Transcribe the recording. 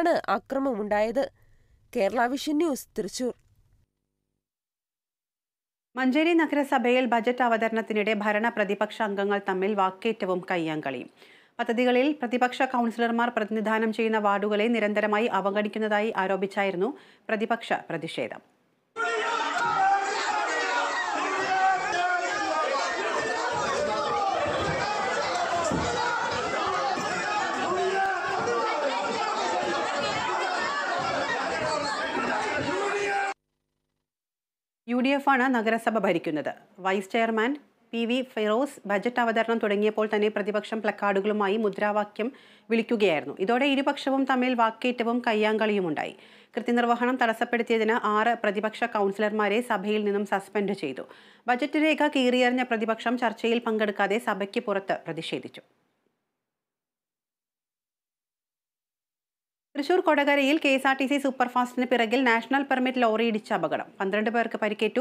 ആണ് അക്രമമുണ്ടായത് Kerala vision news Thrissur Manjeri നഗരസഭയിൽ ബജറ്റ് അവതരണത്തിനിടെ ഭരണ പ്രതിപക്ഷ അംഗങ്ങൾ തമ്മിൽ വാക്കേറ്റവും കയ്യാങ്കളിയും പദ്ധതികളിൽ പ്രതിപക്ഷ കൗൺസിലർമാർ പ്രതിനിധാനം ചെയ്യുന്ന വാർഡുകളെ നിരന്തരമായി അവഗണിക്കുന്നതായി ആരോപിച്ചായിരുന്നു പ്രതിപക്ഷ പ്രതിഷേധം യു ഡി എഫാണ് നഗരസഭ ഭരിക്കുന്നത് vice chairman P V Firoz budget അവതരണം തുടങ്ങിയപ്പോൾ തന്നെ പ്രതിപക്ഷം പ്ലക്കാർഡുകളുമായി മുദ്രാവാക്യം വിളിക്കുകയായിരുന്നു ഇതോടെ ഇരുപക്ഷവും തമ്മിൽ വാക്കേറ്റവും കയ്യാങ്കളിയുമുണ്ടായി കൃത്യനിർവഹണം തടസ്സപ്പെടുത്തിയതിന് ആറ് പ്രതിപക്ഷ കൗൺസിലർമാരെ സഭയിൽ നിന്നും സസ്പെൻഡ് ചെയ്തു ബജറ്റ് രേഖ കീറിയറിഞ്ഞ പ്രതിപക്ഷം ചർച്ചയിൽ പങ്കെടുക്കാതെ സഭയ്ക്ക് പുറത്ത് പ്രതിഷേധിച്ചു തൃശൂർ കൊടകരയിൽ K S R T C സൂപ്പർഫാസ്റ്റിന് പിറകിൽ നാഷണൽ പെർമിറ്റ് ലോറി ഇടിച്ച അപകടം പന്ത്രണ്ട് പേർക്ക് പരിക്കേറ്റു